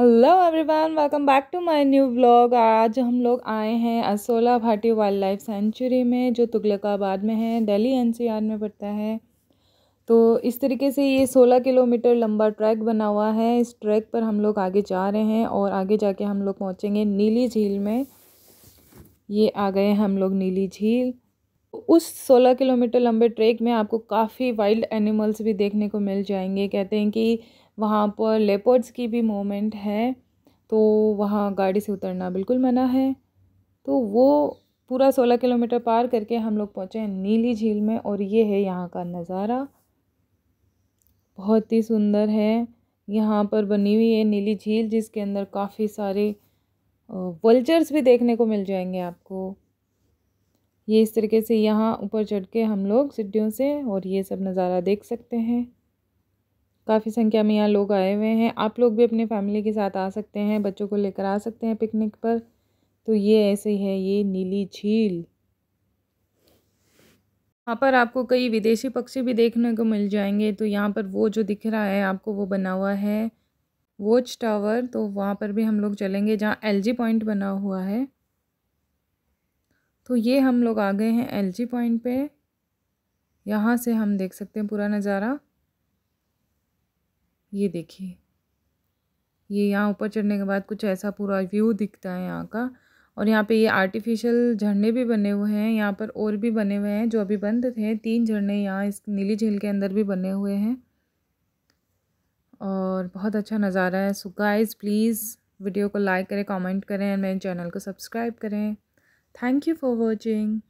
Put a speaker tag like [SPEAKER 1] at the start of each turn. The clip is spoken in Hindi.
[SPEAKER 1] hello everyone welcome back to my new vlog आज हम लोग आए हैं Asola Bhati wildlife sanctuary में जो तुगलकाबाद में है दिल्ली एनसीआर में पड़ता है तो इस तरीके से ये सोलह किलोमीटर लंबा ट्रैक बना हुआ है इस ट्रैक पर हम लोग आगे जा रहे हैं और आगे जाके हम लोग पहुँचेंगे नीली झील में ये आ गए हम लोग नीली झील उस सोलह किलोमीटर लंबे ट्रैक में आपको काफ़ी वाइल्ड एनिमल्स भी देखने को मिल जाएंगे कहते हैं कि वहाँ पर लेपर्ड्स की भी मोमेंट है तो वहाँ गाड़ी से उतरना बिल्कुल मना है तो वो पूरा सोलह किलोमीटर पार करके हम लोग पहुँचे हैं नीली झील में और ये है यहाँ का नज़ारा बहुत ही सुंदर है यहाँ पर बनी हुई है नीली झील जिसके अंदर काफ़ी सारे वल्चर्स भी देखने को मिल जाएंगे आपको ये इस तरीके से यहाँ ऊपर चढ़ के हम लोग सीढ़ियों से और ये सब नज़ारा देख सकते हैं काफ़ी संख्या में यहाँ लोग आए हुए हैं आप लोग भी अपने फैमिली के साथ आ सकते हैं बच्चों को लेकर आ सकते हैं पिकनिक पर तो ये ऐसे है ये नीली झील यहाँ पर आपको कई विदेशी पक्षी भी देखने को मिल जाएंगे तो यहाँ पर वो जो दिख रहा है आपको वो बना हुआ है वॉच टावर तो वहाँ पर भी हम लोग चलेंगे जहाँ एल पॉइंट बना हुआ है तो ये हम लोग आ गए हैं एल पॉइंट पे यहाँ से हम देख सकते हैं पूरा नज़ारा ये देखिए ये यहाँ ऊपर चढ़ने के बाद कुछ ऐसा पूरा व्यू दिखता है यहाँ का और यहाँ पे ये आर्टिफिशियल झरने भी बने हुए हैं यहाँ पर और भी बने हुए हैं जो अभी बंद थे तीन झरने यहाँ इस नीली झील के अंदर भी बने हुए हैं और बहुत अच्छा नज़ारा है सो गाइस प्लीज़ वीडियो को लाइक करें कमेंट करें एंड मेरे चैनल को सब्सक्राइब करें थैंक यू फॉर वॉचिंग